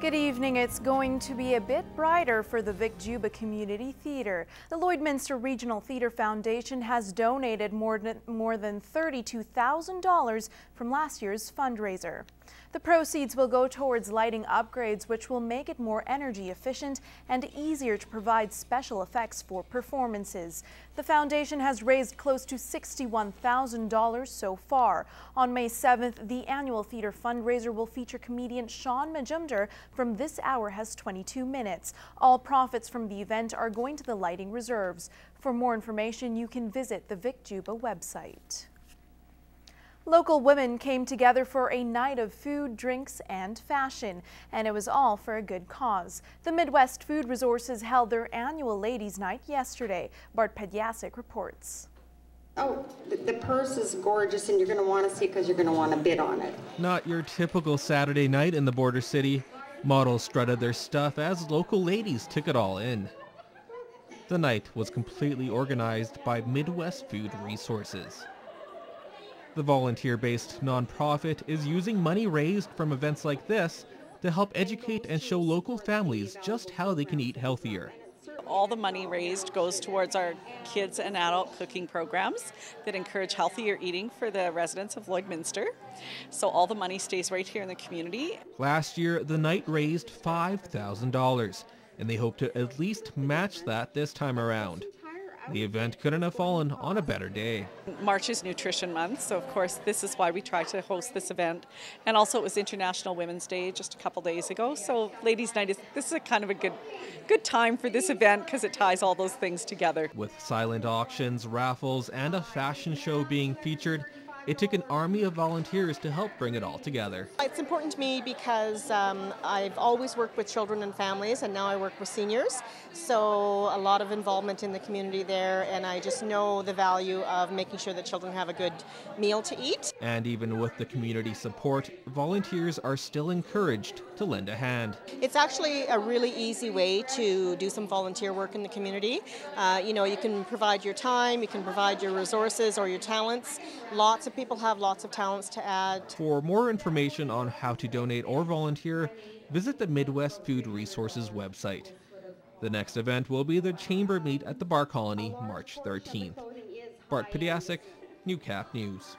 Good evening. It's going to be a bit brighter for the Vic Juba Community Theater. The Lloydminster Regional Theater Foundation has donated more than, more than $32,000 from last year's fundraiser. The proceeds will go towards lighting upgrades, which will make it more energy efficient and easier to provide special effects for performances. The foundation has raised close to $61,000 so far. On May 7th, the annual theater fundraiser will feature comedian Sean Majumder from This Hour Has 22 Minutes. All profits from the event are going to the lighting reserves. For more information, you can visit the VicJuba website. Local women came together for a night of food, drinks, and fashion, and it was all for a good cause. The Midwest Food Resources held their annual Ladies' Night yesterday. Bart Pedyasik reports. Oh, the purse is gorgeous and you're going to want to see it because you're going to want to bid on it. Not your typical Saturday night in the border city. Models strutted their stuff as local ladies took it all in. The night was completely organized by Midwest Food Resources. The volunteer-based nonprofit is using money raised from events like this to help educate and show local families just how they can eat healthier. All the money raised goes towards our kids and adult cooking programs that encourage healthier eating for the residents of Lloydminster. So all the money stays right here in the community. Last year, the night raised $5,000, and they hope to at least match that this time around. The event couldn't have fallen on a better day. March is Nutrition Month, so of course this is why we try to host this event. And also it was International Women's Day just a couple days ago, so Ladies' Night is this is a kind of a good good time for this event because it ties all those things together. With silent auctions, raffles, and a fashion show being featured, it took an army of volunteers to help bring it all together. It's important to me because um, I've always worked with children and families, and now I work with seniors. So a lot of involvement in the community there, and I just know the value of making sure that children have a good meal to eat. And even with the community support, volunteers are still encouraged to lend a hand. It's actually a really easy way to do some volunteer work in the community. Uh, you know, you can provide your time, you can provide your resources or your talents. Lots of people have lots of talents to add. For more information on how to donate or volunteer, visit the Midwest Food Resources website. The next event will be the Chamber Meet at the Bar Colony, March 13th. Bart Pediasic, NewCap News.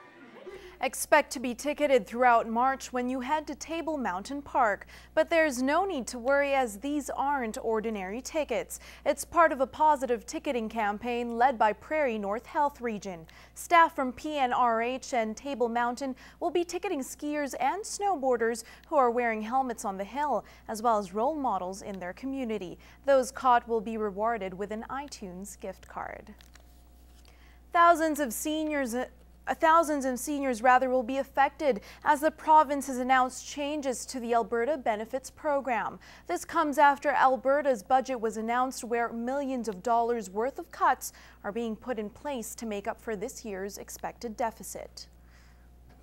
Expect to be ticketed throughout March when you head to Table Mountain Park, but there's no need to worry as these aren't ordinary tickets. It's part of a positive ticketing campaign led by Prairie North Health Region. Staff from PNRH and Table Mountain will be ticketing skiers and snowboarders who are wearing helmets on the hill, as well as role models in their community. Those caught will be rewarded with an iTunes gift card. Thousands of seniors Thousands of seniors rather will be affected as the province has announced changes to the Alberta Benefits Program. This comes after Alberta's budget was announced where millions of dollars worth of cuts are being put in place to make up for this year's expected deficit.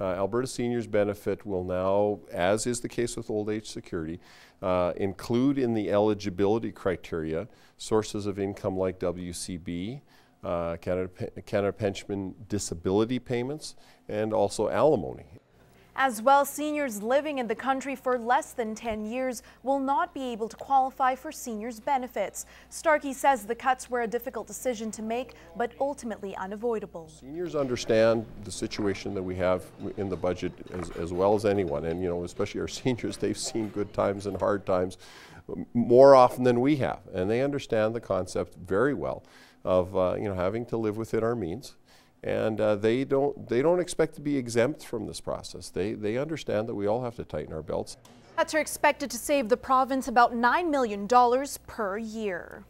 Uh, Alberta Seniors Benefit will now, as is the case with Old Age Security, uh, include in the eligibility criteria sources of income like WCB, uh, Canada, Canada Pension disability payments, and also alimony. As well, seniors living in the country for less than 10 years will not be able to qualify for seniors' benefits. Starkey says the cuts were a difficult decision to make, but ultimately unavoidable. Seniors understand the situation that we have in the budget as, as well as anyone, and you know, especially our seniors, they've seen good times and hard times um, more often than we have, and they understand the concept very well of uh, you know having to live within our means, and uh, they don't they don't expect to be exempt from this process. They they understand that we all have to tighten our belts. Cuts are expected to save the province about $9 million per year.